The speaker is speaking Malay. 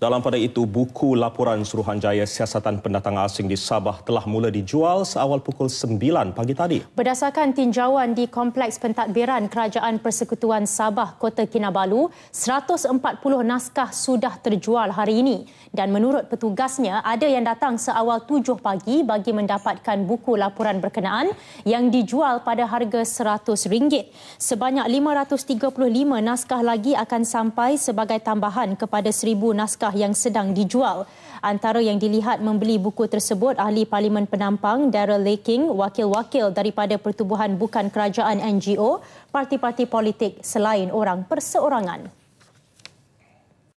Dalam pada itu, buku laporan Suruhanjaya Siasatan Pendatang Asing di Sabah telah mula dijual seawal pukul 9 pagi tadi. Berdasarkan tinjauan di Kompleks Pentadbiran Kerajaan Persekutuan Sabah Kota Kinabalu, 140 naskah sudah terjual hari ini. Dan menurut petugasnya, ada yang datang seawal 7 pagi bagi mendapatkan buku laporan berkenaan yang dijual pada harga RM100. Sebanyak 535 naskah lagi akan sampai sebagai tambahan kepada 1,000 naskah murah yang sedang dijual. Antara yang dilihat membeli buku tersebut, Ahli Parlimen Penampang Daryl Laking, wakil-wakil daripada Pertubuhan Bukan Kerajaan NGO, parti-parti politik selain orang perseorangan.